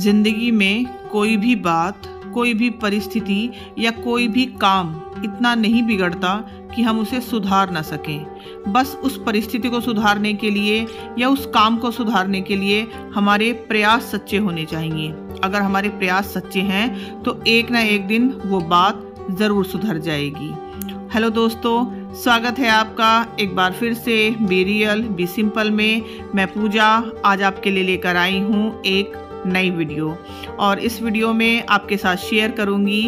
जिंदगी में कोई भी बात कोई भी परिस्थिति या कोई भी काम इतना नहीं बिगड़ता कि हम उसे सुधार ना सकें बस उस परिस्थिति को सुधारने के लिए या उस काम को सुधारने के लिए हमारे प्रयास सच्चे होने चाहिए अगर हमारे प्रयास सच्चे हैं तो एक ना एक दिन वो बात ज़रूर सुधर जाएगी हेलो दोस्तों स्वागत है आपका एक बार फिर से बी रियल बी सिंपल में मैं पूजा आज आपके लिए लेकर आई हूँ एक नई वीडियो और इस वीडियो में आपके साथ शेयर करूंगी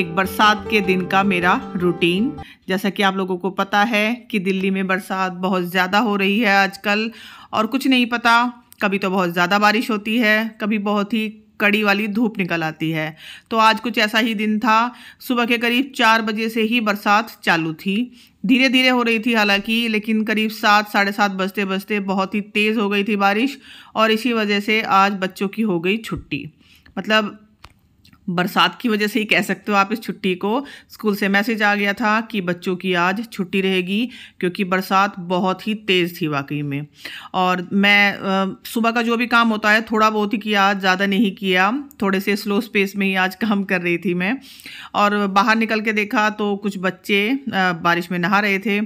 एक बरसात के दिन का मेरा रूटीन जैसा कि आप लोगों को पता है कि दिल्ली में बरसात बहुत ज़्यादा हो रही है आजकल और कुछ नहीं पता कभी तो बहुत ज़्यादा बारिश होती है कभी बहुत ही कड़ी वाली धूप निकल आती है तो आज कुछ ऐसा ही दिन था सुबह के करीब चार बजे से ही बरसात चालू थी धीरे धीरे हो रही थी हालांकि लेकिन करीब सात साढ़े सात बजते बजते बहुत ही तेज़ हो गई थी बारिश और इसी वजह से आज बच्चों की हो गई छुट्टी मतलब बरसात की वजह से ही कह सकते हो आप इस छुट्टी को स्कूल से मैसेज आ गया था कि बच्चों की आज छुट्टी रहेगी क्योंकि बरसात बहुत ही तेज़ थी वाकई में और मैं सुबह का जो भी काम होता है थोड़ा बहुत ही किया आज ज़्यादा नहीं किया थोड़े से स्लो स्पेस में ही आज काम कर रही थी मैं और बाहर निकल के देखा तो कुछ बच्चे बारिश में नहा रहे थे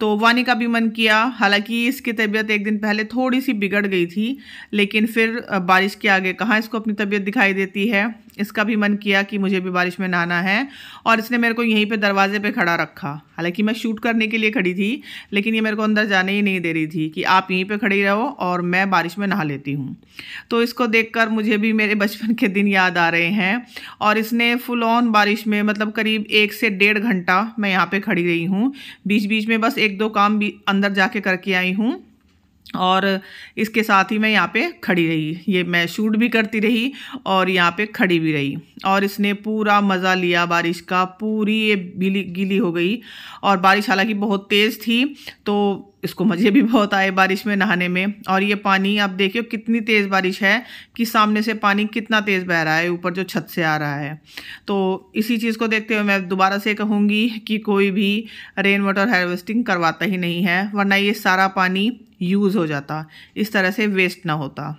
तो वानी का भी मन किया हालांकि इसकी तबीयत एक दिन पहले थोड़ी सी बिगड़ गई थी लेकिन फिर बारिश के आगे कहाँ इसको अपनी तबीयत दिखाई देती है इसका भी मन किया कि मुझे भी बारिश में नहाना है और इसने मेरे को यहीं पे दरवाजे पे खड़ा रखा हालांकि मैं शूट करने के लिए खड़ी थी लेकिन ये मेरे को अंदर जाने ही नहीं दे रही थी कि आप यहीं पे खड़ी रहो और मैं बारिश में नहा लेती हूँ तो इसको देख मुझे भी मेरे बचपन के दिन याद आ रहे हैं और इसने फुल ऑन बारिश में मतलब करीब एक से डेढ़ घंटा मैं यहाँ पर खड़ी रही हूँ बीच बीच में बस एक दो काम भी अंदर जाके करके आई हूँ और इसके साथ ही मैं यहाँ पे खड़ी रही ये मैं शूट भी करती रही और यहाँ पे खड़ी भी रही और इसने पूरा मज़ा लिया बारिश का पूरी ये गीली गीली हो गई और बारिश हालांकि बहुत तेज़ थी तो इसको मज़े भी बहुत आए बारिश में नहाने में और ये पानी आप देखिए कितनी तेज़ बारिश है कि सामने से पानी कितना तेज़ बह रहा है ऊपर जो छत से आ रहा है तो इसी चीज़ को देखते हुए मैं दोबारा से कहूँगी कि कोई भी रेन वाटर हार्वेस्टिंग करवाता ही नहीं है वरना ये सारा पानी यूज़ हो जाता इस तरह से वेस्ट ना होता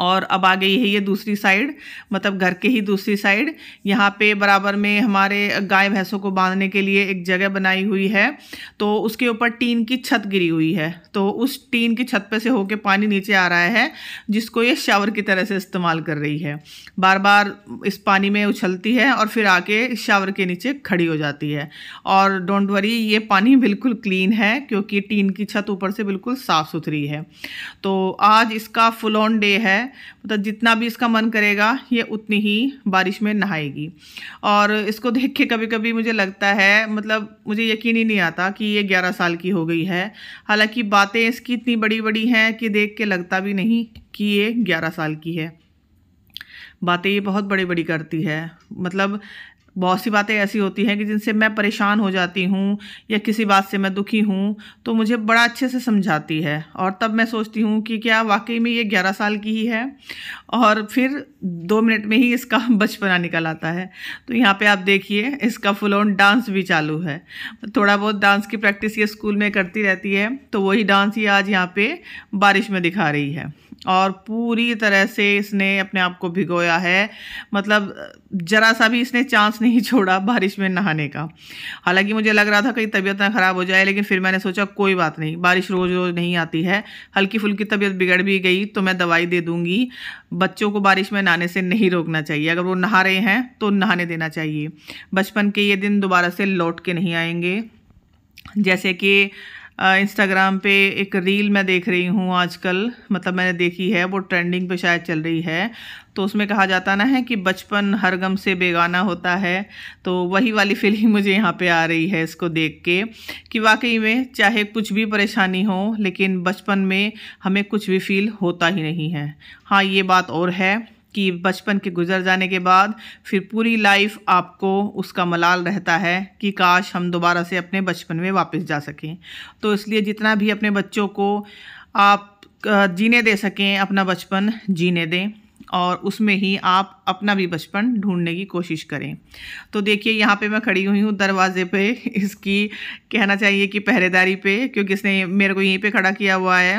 और अब आ गई है ये दूसरी साइड मतलब घर के ही दूसरी साइड यहाँ पे बराबर में हमारे गाय भैंसों को बांधने के लिए एक जगह बनाई हुई है तो उसके ऊपर टीन की छत गिरी हुई है तो उस टीन की छत पे से होके पानी नीचे आ रहा है जिसको ये शावर की तरह से इस्तेमाल कर रही है बार बार इस पानी में उछलती है और फिर आके शावर के नीचे खड़ी हो जाती है और डोंट वरी ये पानी बिल्कुल क्लीन है क्योंकि टीन की छत ऊपर से बिल्कुल साफ़ सुथरी है तो आज इसका फुल ऑन डे है है मतलब तो जितना भी इसका मन करेगा ये उतनी ही बारिश में नहाएगी और इसको देख के कभी कभी मुझे लगता है मतलब मुझे यकीन ही नहीं आता कि ये ग्यारह साल की हो गई है हालांकि बातें इसकी इतनी बड़ी बड़ी हैं कि देख के लगता भी नहीं कि ये ग्यारह साल की है बातें ये बहुत बड़ी बड़ी करती है मतलब बहुत सी बातें ऐसी होती हैं कि जिनसे मैं परेशान हो जाती हूँ या किसी बात से मैं दुखी हूँ तो मुझे बड़ा अच्छे से समझाती है और तब मैं सोचती हूँ कि क्या वाकई में ये ग्यारह साल की ही है और फिर दो मिनट में ही इसका बचपना निकल आता है तो यहाँ पे आप देखिए इसका फुल ऑन डांस भी चालू है थोड़ा बहुत डांस की प्रैक्टिस ये स्कूल में करती रहती है तो वही डांस ये आज यहाँ पर बारिश में दिखा रही है और पूरी तरह से इसने अपने आप को भिगोया है मतलब ज़रा सा भी इसने चांस नहीं छोड़ा बारिश में नहाने का हालांकि मुझे लग रहा था कहीं तबीयत ना ख़राब हो जाए लेकिन फिर मैंने सोचा कोई बात नहीं बारिश रोज़ रोज़ नहीं आती है हल्की फुल्की तबीयत बिगड़ भी गई तो मैं दवाई दे दूँगी बच्चों को बारिश में नहाने से नहीं रोकना चाहिए अगर वो नहा रहे हैं तो नहाने देना चाहिए बचपन के ये दिन दोबारा से लौट के नहीं आएंगे जैसे कि इंस्टाग्राम पे एक रील मैं देख रही हूँ आजकल मतलब मैंने देखी है वो ट्रेंडिंग पे शायद चल रही है तो उसमें कहा जाता ना है कि बचपन हर गम से बेगाना होता है तो वही वाली फीलिंग मुझे यहाँ पे आ रही है इसको देख के कि वाकई में चाहे कुछ भी परेशानी हो लेकिन बचपन में हमें कुछ भी फील होता ही नहीं है हाँ ये बात और है कि बचपन के गुजर जाने के बाद फिर पूरी लाइफ आपको उसका मलाल रहता है कि काश हम दोबारा से अपने बचपन में वापस जा सकें तो इसलिए जितना भी अपने बच्चों को आप जीने दे सकें अपना बचपन जीने दें और उसमें ही आप अपना भी बचपन ढूंढने की कोशिश करें तो देखिए यहाँ पे मैं खड़ी हुई हूँ दरवाजे पे इसकी कहना चाहिए कि पहरेदारी पे क्योंकि इसने मेरे को यहीं पे खड़ा किया हुआ है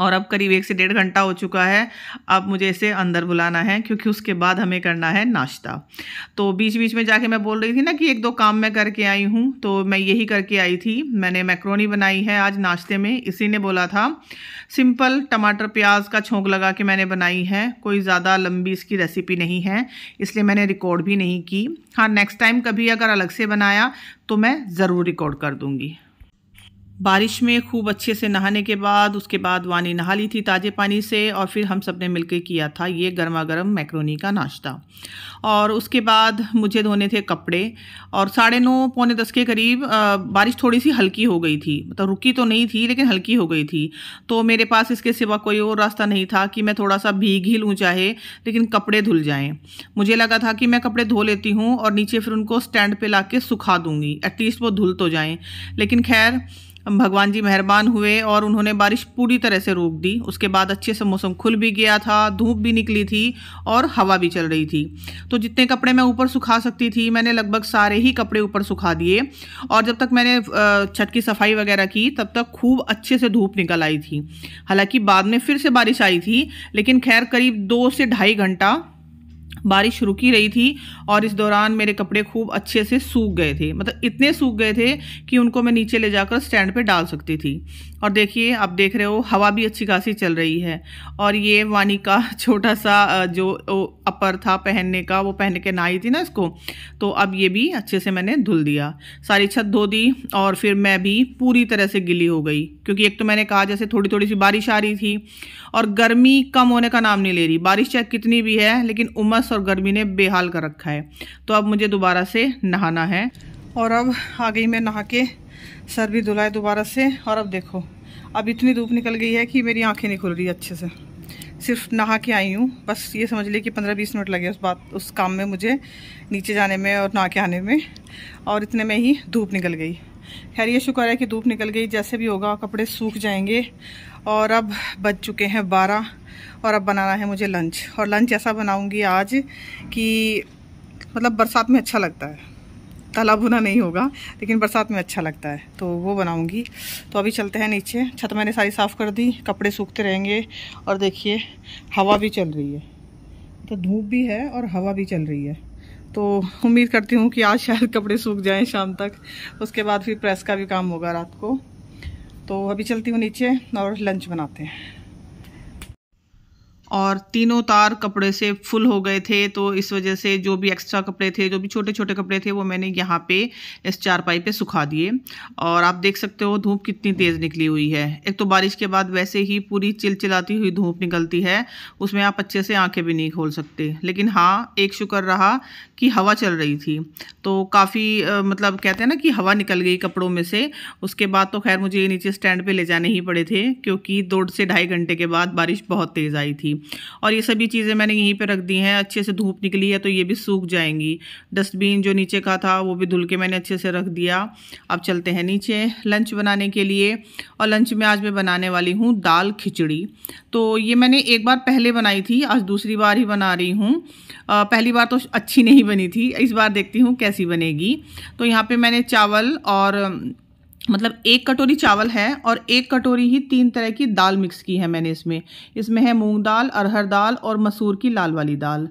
और अब करीब एक से डेढ़ घंटा हो चुका है अब मुझे इसे अंदर बुलाना है क्योंकि उसके बाद हमें करना है नाश्ता तो बीच बीच में जाके मैं बोल रही थी ना कि एक दो काम मैं करके आई हूँ तो मैं यही करके आई थी मैंने मैक्रोनी बनाई है आज नाश्ते में इसी ने बोला था सिंपल टमाटर प्याज का छोंक लगा के मैंने बनाई है कोई ज़्यादा लंबी इसकी रेसिपी नहीं है इसलिए मैंने रिकॉर्ड भी नहीं की हाँ नेक्स्ट टाइम कभी अगर अलग से बनाया तो मैं ज़रूर रिकॉर्ड कर दूँगी बारिश में खूब अच्छे से नहाने के बाद उसके बाद वानी नहा ली थी ताज़े पानी से और फिर हम सब ने के किया था ये गर्मा गर्म मैक्रोनी का नाश्ता और उसके बाद मुझे धोने थे कपड़े और साढ़े नौ पौने दस के करीब बारिश थोड़ी सी हल्की हो गई थी मतलब रुकी तो नहीं थी लेकिन हल्की हो गई थी तो मेरे पास इसके सिवा कोई और रास्ता नहीं था कि मैं थोड़ा सा भीग ही लूँ चाहे लेकिन कपड़े धुल जाएँ मुझे लगा था कि मैं कपड़े धो लेती हूँ और नीचे फिर उनको स्टैंड पर ला सुखा दूँगी एटलीस्ट वो धुल तो जाएँ लेकिन खैर भगवान जी मेहरबान हुए और उन्होंने बारिश पूरी तरह से रोक दी उसके बाद अच्छे से मौसम खुल भी गया था धूप भी निकली थी और हवा भी चल रही थी तो जितने कपड़े मैं ऊपर सुखा सकती थी मैंने लगभग सारे ही कपड़े ऊपर सुखा दिए और जब तक मैंने छत की सफाई वगैरह की तब तक खूब अच्छे से धूप निकल आई थी हालांकि बाद में फिर से बारिश आई थी लेकिन खैर करीब दो से ढाई घंटा बारिश रुकी रही थी और इस दौरान मेरे कपड़े खूब अच्छे से सूख गए थे मतलब इतने सूख गए थे कि उनको मैं नीचे ले जाकर स्टैंड पे डाल सकती थी और देखिए आप देख रहे हो हवा भी अच्छी खासी चल रही है और ये वानी का छोटा सा जो अपर था पहनने का वो पहन के ना आई थी ना इसको तो अब ये भी अच्छे से मैंने धुल दिया सारी छत धो दी और फिर मैं भी पूरी तरह से गिली हो गई क्योंकि एक तो मैंने कहा जैसे थोड़ी थोड़ी सी बारिश आ रही थी और गर्मी कम होने का नाम नहीं ले रही बारिश चाहे कितनी भी है लेकिन उमस और गर्मी ने बेहाल कर रखा है तो अब मुझे दोबारा से नहाना है और अब आ गई मैं नहा के सर भी धुलाए दोबारा से और अब देखो अब इतनी धूप निकल गई है कि मेरी आंखें नहीं खुल रही अच्छे से सिर्फ नहा के आई हूँ बस ये समझ लिया कि पंद्रह बीस मिनट लगे उस बात उस काम में मुझे नीचे जाने में और नहा के आने में और इतने में ही धूप निकल गई खैर ये शुक्र है कि धूप निकल गई जैसे भी होगा कपड़े सूख जाएंगे और अब बज चुके हैं बारह और अब बनाना है मुझे लंच और लंच ऐसा बनाऊँगी आज कि मतलब बरसात में अच्छा लगता है तला भुना नहीं होगा लेकिन बरसात में अच्छा लगता है तो वो बनाऊंगी तो अभी चलते हैं नीचे छत मैंने सारी साफ़ कर दी कपड़े सूखते रहेंगे और देखिए हवा भी चल रही है तो धूप भी है और हवा भी चल रही है तो उम्मीद करती हूँ कि आज शायद कपड़े सूख जाएँ शाम तक उसके बाद फिर प्रेस का भी काम होगा रात को तो अभी चलती हूँ नीचे और लंच बनाते हैं और तीनों तार कपड़े से फुल हो गए थे तो इस वजह से जो भी एक्स्ट्रा कपड़े थे जो भी छोटे छोटे कपड़े थे वो मैंने यहाँ पे इस चारपाई पे सुखा दिए और आप देख सकते हो धूप कितनी तेज़ निकली हुई है एक तो बारिश के बाद वैसे ही पूरी चिलचिलाती हुई धूप निकलती है उसमें आप अच्छे से आँखें भी नहीं खोल सकते लेकिन हाँ एक शुक्र रहा कि हवा चल रही थी तो काफ़ी मतलब कहते हैं ना कि हवा निकल गई कपड़ों में से उसके बाद तो खैर मुझे नीचे स्टैंड पे ले जाने ही पड़े थे क्योंकि दो से ढाई घंटे के बाद बारिश बहुत तेज़ आई थी और ये सभी चीज़ें मैंने यहीं पर रख दी हैं अच्छे से धूप निकली है तो ये भी सूख जाएंगी डस्टबिन जो नीचे का था वो भी धुल के मैंने अच्छे से रख दिया अब चलते हैं नीचे लंच बनाने के लिए और लंच में आज मैं बनाने वाली हूँ दाल खिचड़ी तो ये मैंने एक बार पहले बनाई थी आज दूसरी बार ही बना रही हूँ पहली बार तो अच्छी नहीं बनी थी इस बार देखती हूँ कैसी बनेगी तो यहाँ पे मैंने चावल और मतलब एक कटोरी चावल है और एक कटोरी ही तीन तरह की दाल मिक्स की है मैंने इसमें इसमें है मूंग दाल अरहर दाल और मसूर की लाल वाली दाल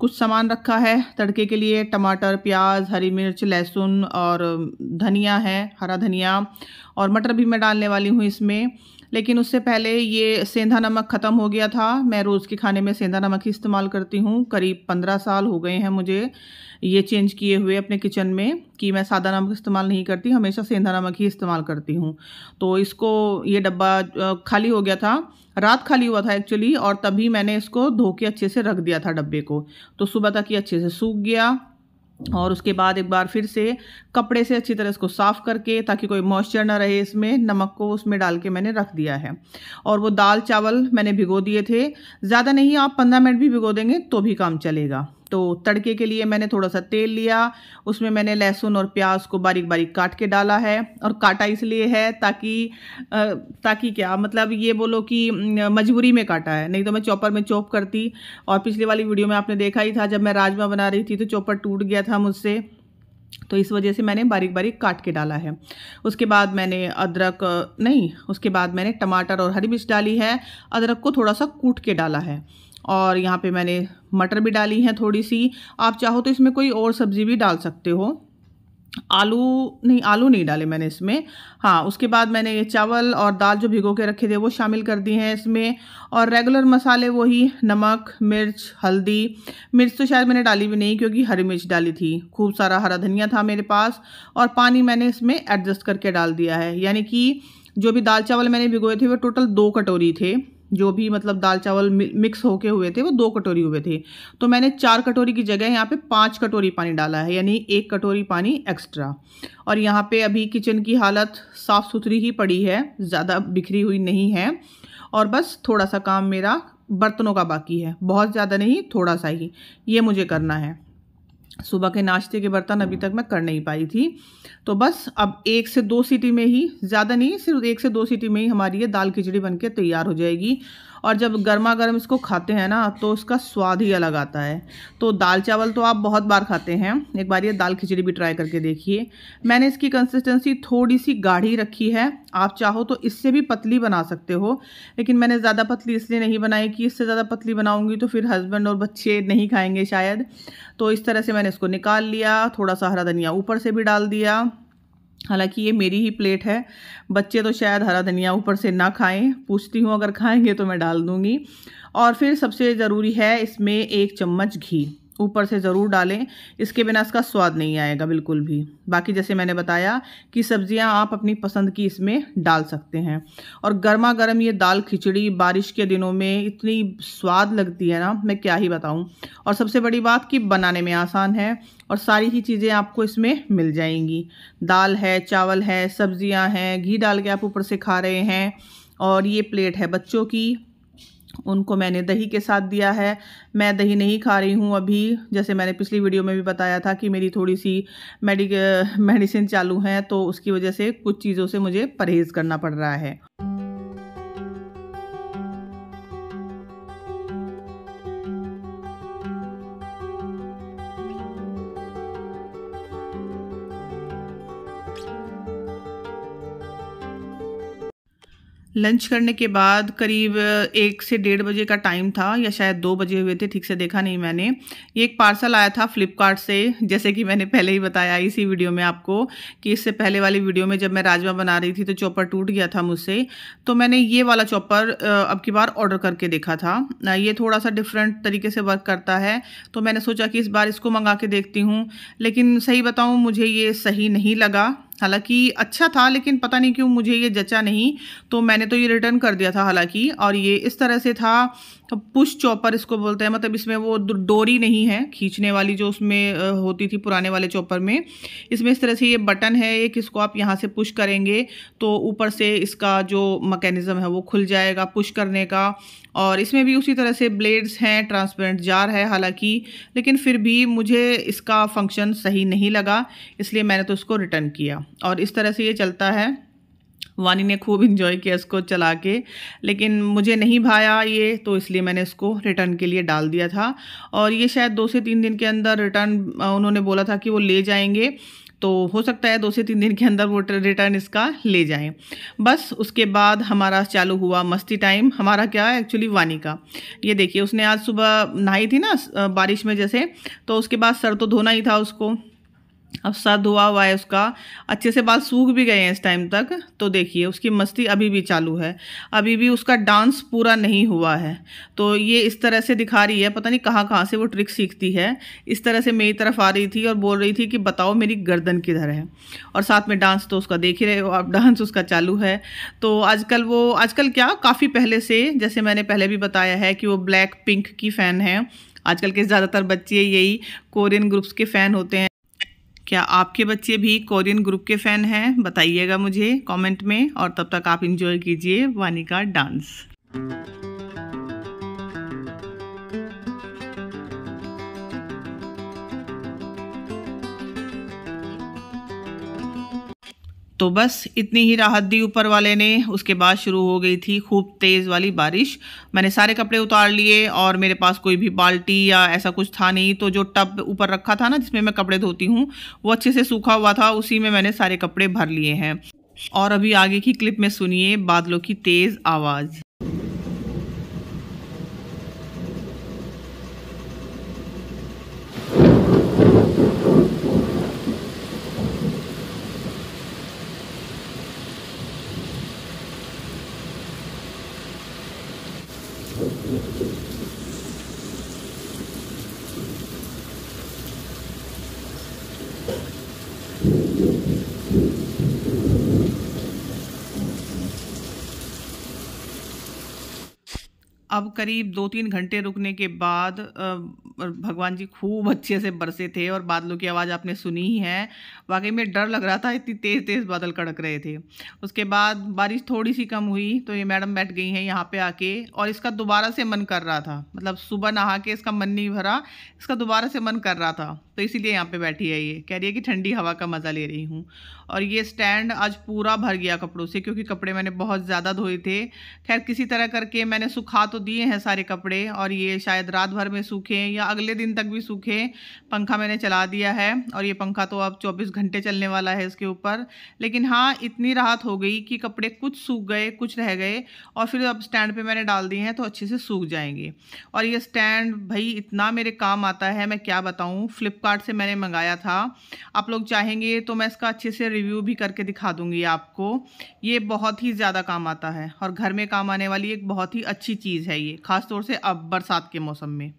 कुछ सामान रखा है तड़के के लिए टमाटर प्याज हरी मिर्च लहसुन और धनिया है हरा धनिया और मटर भी मैं डालने वाली हूँ इसमें लेकिन उससे पहले ये सेंधा नमक ख़त्म हो गया था मैं रोज़ के खाने में सेंधा नमक ही इस्तेमाल करती हूँ करीब पंद्रह साल हो गए हैं मुझे ये चेंज किए हुए अपने किचन में कि मैं सादा नमक इस्तेमाल नहीं करती हमेशा सेंधा नमक ही इस्तेमाल करती हूँ तो इसको ये डब्बा खाली हो गया था रात खाली हुआ था एक्चुअली और तभी मैंने इसको धो के अच्छे से रख दिया था डब्बे को तो सुबह तक ये अच्छे से सूख गया और उसके बाद एक बार फिर से कपड़े से अच्छी तरह इसको साफ़ करके ताकि कोई मॉइस्चर ना रहे इसमें नमक को उसमें डाल के मैंने रख दिया है और वो दाल चावल मैंने भिगो दिए थे ज़्यादा नहीं आप पंद्रह मिनट भी भिगो देंगे तो भी काम चलेगा तो तड़के के लिए मैंने थोड़ा सा तेल लिया उसमें मैंने लहसुन और प्याज को बारीक बारीक काट के डाला है और काटा इसलिए है ताकि ताकि क्या मतलब ये बोलो कि मजबूरी में काटा है नहीं तो मैं चॉपर में चॉप करती और पिछली वाली वीडियो में आपने देखा ही था जब मैं राजमा बना रही थी तो चॉपर टूट गया था मुझसे तो इस वजह से मैंने बारीक बारीक काट के डाला है उसके बाद मैंने अदरक नहीं उसके बाद मैंने टमाटर और हरी मिर्च डाली है अदरक को थोड़ा सा कूट के डाला है और यहाँ पे मैंने मटर भी डाली हैं थोड़ी सी आप चाहो तो इसमें कोई और सब्ज़ी भी डाल सकते हो आलू नहीं आलू नहीं डाले मैंने इसमें हाँ उसके बाद मैंने ये चावल और दाल जो भिगो के रखे थे वो शामिल कर दिए हैं इसमें और रेगुलर मसाले वही नमक मिर्च हल्दी मिर्च तो शायद मैंने डाली भी नहीं क्योंकि हरी मिर्च डाली थी खूब सारा हरा धनिया था मेरे पास और पानी मैंने इसमें एडजस्ट करके डाल दिया है यानी कि जो भी दाल चावल मैंने भिगोए थे वो टोटल दो कटोरी थे जो भी मतलब दाल चावल मिक्स होके हुए थे वो दो कटोरी हुए थे तो मैंने चार कटोरी की जगह यहाँ पे पाँच कटोरी पानी डाला है यानी एक कटोरी पानी एक्स्ट्रा और यहाँ पे अभी किचन की हालत साफ़ सुथरी ही पड़ी है ज़्यादा बिखरी हुई नहीं है और बस थोड़ा सा काम मेरा बर्तनों का बाकी है बहुत ज़्यादा नहीं थोड़ा सा ही ये मुझे करना है सुबह के नाश्ते के बर्तन अभी तक मैं कर नहीं पाई थी तो बस अब एक से दो सीटी में ही ज़्यादा नहीं सिर्फ एक से दो सीटी में ही हमारी ये दाल खिचड़ी बनके तैयार हो जाएगी और जब गर्मा गर्म इसको खाते हैं ना तो उसका स्वाद ही अलग आता है तो दाल चावल तो आप बहुत बार खाते हैं एक बार ये दाल खिचड़ी भी ट्राई करके देखिए मैंने इसकी कंसिस्टेंसी थोड़ी सी गाढ़ी रखी है आप चाहो तो इससे भी पतली बना सकते हो लेकिन मैंने ज़्यादा पतली इसलिए नहीं बनाई कि इससे ज़्यादा पतली बनाऊँगी तो फिर हस्बैंड और बच्चे नहीं खाएंगे शायद तो इस तरह से मैंने इसको निकाल लिया थोड़ा सा हरा धनिया ऊपर से भी डाल दिया हालांकि ये मेरी ही प्लेट है बच्चे तो शायद हरा धनिया ऊपर से ना खाएं पूछती हूँ अगर खाएंगे तो मैं डाल दूँगी और फिर सबसे ज़रूरी है इसमें एक चम्मच घी ऊपर से ज़रूर डालें इसके बिना इसका स्वाद नहीं आएगा बिल्कुल भी बाकी जैसे मैंने बताया कि सब्ज़ियां आप अपनी पसंद की इसमें डाल सकते हैं और गर्मा गर्म ये दाल खिचड़ी बारिश के दिनों में इतनी स्वाद लगती है ना मैं क्या ही बताऊं और सबसे बड़ी बात कि बनाने में आसान है और सारी ही चीज़ें आपको इसमें मिल जाएंगी दाल है चावल है सब्ज़ियाँ हैं घी डाल के आप ऊपर से खा रहे हैं और ये प्लेट है बच्चों की उनको मैंने दही के साथ दिया है मैं दही नहीं खा रही हूँ अभी जैसे मैंने पिछली वीडियो में भी बताया था कि मेरी थोड़ी सी मेडिक मेडिसिन चालू हैं तो उसकी वजह से कुछ चीज़ों से मुझे परहेज़ करना पड़ रहा है लंच करने के बाद करीब एक से डेढ़ बजे का टाइम था या शायद दो बजे हुए थे ठीक से देखा नहीं मैंने ये एक पार्सल आया था फ्लिपकार्ट से जैसे कि मैंने पहले ही बताया इसी वीडियो में आपको कि इससे पहले वाली वीडियो में जब मैं राजमा बना रही थी तो चॉपर टूट गया था मुझसे तो मैंने ये वाला चॉपर अब की बार ऑर्डर करके देखा था ये थोड़ा सा डिफरेंट तरीके से वर्क करता है तो मैंने सोचा कि इस बार इसको मंगा के देखती हूँ लेकिन सही बताऊँ मुझे ये सही नहीं लगा हालांकि अच्छा था लेकिन पता नहीं क्यों मुझे ये जचा नहीं तो मैंने तो ये रिटर्न कर दिया था हालांकि और ये इस तरह से था तो पुश चॉपर इसको बोलते हैं मतलब इसमें वो डोरी नहीं है खींचने वाली जो उसमें होती थी पुराने वाले चॉपर में इसमें इस तरह से ये बटन है एक इसको आप यहाँ से पुश करेंगे तो ऊपर से इसका जो मकैनिज़म है वो खुल जाएगा पुश करने का और इसमें भी उसी तरह से ब्लेड्स हैं ट्रांसपेरेंट जार है हालांकि लेकिन फिर भी मुझे इसका फंक्शन सही नहीं लगा इसलिए मैंने तो इसको रिटर्न किया और इस तरह से ये चलता है वानी ने खूब इन्जॉय किया इसको चला के लेकिन मुझे नहीं भाया ये तो इसलिए मैंने इसको रिटर्न के लिए डाल दिया था और ये शायद दो से तीन दिन के अंदर रिटर्न उन्होंने बोला था कि वो ले जाएंगे तो हो सकता है दो से तीन दिन के अंदर वो रिटर्न इसका ले जाएं बस उसके बाद हमारा चालू हुआ मस्ती टाइम हमारा क्या है एक्चुअली वानी का ये देखिए उसने आज सुबह नहाई थी ना बारिश में जैसे तो उसके बाद सर तो धोना ही था उसको अब सा धुआ हुआ है उसका अच्छे से बाल सूख भी गए हैं इस टाइम तक तो देखिए उसकी मस्ती अभी भी चालू है अभी भी उसका डांस पूरा नहीं हुआ है तो ये इस तरह से दिखा रही है पता नहीं कहाँ कहाँ से वो ट्रिक सीखती है इस तरह से मेरी तरफ आ रही थी और बोल रही थी कि बताओ मेरी गर्दन किधर है और साथ में डांस तो उसका देख ही रहे हो अब डांस उसका चालू है तो आजकल वो आजकल क्या काफ़ी पहले से जैसे मैंने पहले भी बताया है कि वो ब्लैक पिंक की फ़ैन है आजकल के ज़्यादातर बच्चे यही कोरियन ग्रुप्स के फ़ैन होते हैं क्या आपके बच्चे भी कोरियन ग्रुप के फ़ैन हैं बताइएगा मुझे कमेंट में और तब तक आप इन्जॉय कीजिए वानिका डांस तो बस इतनी ही राहत दी ऊपर वाले ने उसके बाद शुरू हो गई थी खूब तेज़ वाली बारिश मैंने सारे कपड़े उतार लिए और मेरे पास कोई भी बाल्टी या ऐसा कुछ था नहीं तो जो टब ऊपर रखा था ना जिसमें मैं कपड़े धोती हूँ वो अच्छे से सूखा हुआ था उसी में मैंने सारे कपड़े भर लिए हैं और अभी आगे की क्लिप में सुनिए बादलों की तेज़ आवाज़ अब करीब दो तीन घंटे रुकने के बाद भगवान जी खूब अच्छे से बरसे थे और बादलों की आवाज़ आपने सुनी ही है वाकई में डर लग रहा था इतनी तेज़ तेज़ बादल कड़क रहे थे उसके बाद बारिश थोड़ी सी कम हुई तो ये मैडम बैठ गई हैं यहाँ पे आके और इसका दोबारा से मन कर रहा था मतलब सुबह नहा के इसका मन नहीं भरा इसका दोबारा से मन कर रहा था तो इसीलिए यहाँ पे बैठी है ये कह रही है कि ठंडी हवा का मज़ा ले रही हूँ और ये स्टैंड आज पूरा भर गया कपड़ों से क्योंकि कपड़े मैंने बहुत ज़्यादा धोए थे खैर किसी तरह करके मैंने सुखा तो दिए हैं सारे कपड़े और ये शायद रात भर में सूखें या अगले दिन तक भी सूखें पंखा मैंने चला दिया है और ये पंखा तो अब चौबीस घंटे चलने वाला है इसके ऊपर लेकिन हाँ इतनी राहत हो गई कि कपड़े कुछ सूख गए कुछ रह गए और फिर अब स्टैंड पे मैंने डाल दिए हैं तो अच्छे से सूख जाएंगे और ये स्टैंड भाई इतना मेरे काम आता है मैं क्या बताऊँ फ्लिपकार्ट से मैंने मंगाया था आप लोग चाहेंगे तो मैं इसका अच्छे से रिव्यू भी करके दिखा दूँगी आपको ये बहुत ही ज़्यादा काम आता है और घर में काम आने वाली एक बहुत ही अच्छी चीज़ है ये ख़ासतौर से अब बरसात के मौसम में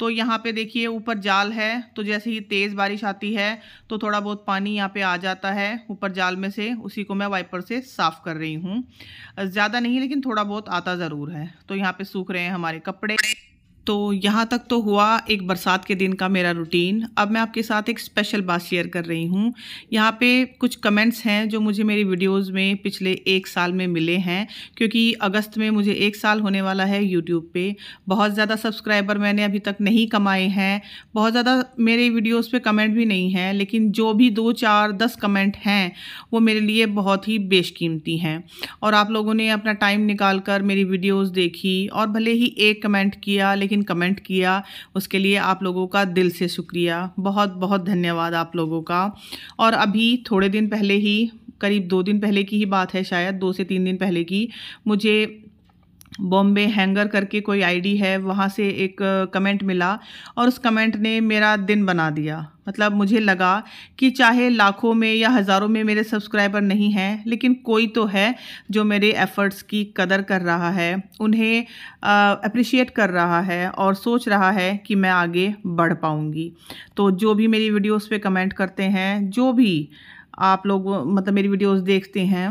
तो यहाँ पे देखिए ऊपर जाल है तो जैसे ही तेज़ बारिश आती है तो थोड़ा बहुत पानी यहाँ पे आ जाता है ऊपर जाल में से उसी को मैं वाइपर से साफ़ कर रही हूँ ज़्यादा नहीं लेकिन थोड़ा बहुत आता ज़रूर है तो यहाँ पे सूख रहे हैं हमारे कपड़े तो यहाँ तक तो हुआ एक बरसात के दिन का मेरा रूटीन अब मैं आपके साथ एक स्पेशल बात शेयर कर रही हूँ यहाँ पे कुछ कमेंट्स हैं जो मुझे मेरी वीडियोस में पिछले एक साल में मिले हैं क्योंकि अगस्त में मुझे एक साल होने वाला है यूट्यूब पे बहुत ज़्यादा सब्सक्राइबर मैंने अभी तक नहीं कमाए हैं बहुत ज़्यादा मेरे वीडियोज़ पर कमेंट भी नहीं हैं लेकिन जो भी दो चार दस कमेंट हैं वो मेरे लिए बहुत ही बेशकीमती हैं और आप लोगों ने अपना टाइम निकाल कर मेरी वीडियोज़ देखी और भले ही एक कमेंट किया लेकिन लेकिन कमेंट किया उसके लिए आप लोगों का दिल से शुक्रिया बहुत बहुत धन्यवाद आप लोगों का और अभी थोड़े दिन पहले ही करीब दो दिन पहले की ही बात है शायद दो से तीन दिन पहले की मुझे बॉम्बे हैंगर करके कोई आईडी है वहाँ से एक कमेंट मिला और उस कमेंट ने मेरा दिन बना दिया मतलब मुझे लगा कि चाहे लाखों में या हज़ारों में मेरे सब्सक्राइबर नहीं हैं लेकिन कोई तो है जो मेरे एफ़र्ट्स की कदर कर रहा है उन्हें अप्रिशिएट कर रहा है और सोच रहा है कि मैं आगे बढ़ पाऊँगी तो जो भी मेरी वीडियोस पे कमेंट करते हैं जो भी आप लोग मतलब मेरी वीडियोस देखते हैं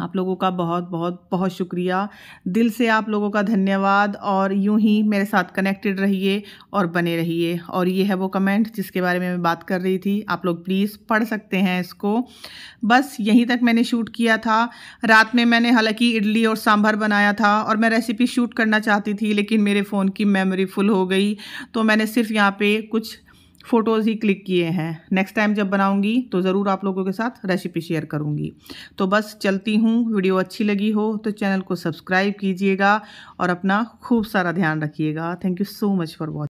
आप लोगों का बहुत बहुत बहुत शुक्रिया दिल से आप लोगों का धन्यवाद और यूं ही मेरे साथ कनेक्टेड रहिए और बने रहिए और ये है वो कमेंट जिसके बारे में मैं बात कर रही थी आप लोग प्लीज़ पढ़ सकते हैं इसको बस यहीं तक मैंने शूट किया था रात में मैंने हालांकि इडली और सांभर बनाया था और मैं रेसिपी शूट करना चाहती थी लेकिन मेरे फ़ोन की मेमोरी फुल हो गई तो मैंने सिर्फ यहाँ पर कुछ फ़ोटोज़ ही क्लिक किए हैं नेक्स्ट टाइम जब बनाऊंगी तो ज़रूर आप लोगों के साथ रेसिपी शेयर करूंगी तो बस चलती हूँ वीडियो अच्छी लगी हो तो चैनल को सब्सक्राइब कीजिएगा और अपना खूब सारा ध्यान रखिएगा thank you so much for watching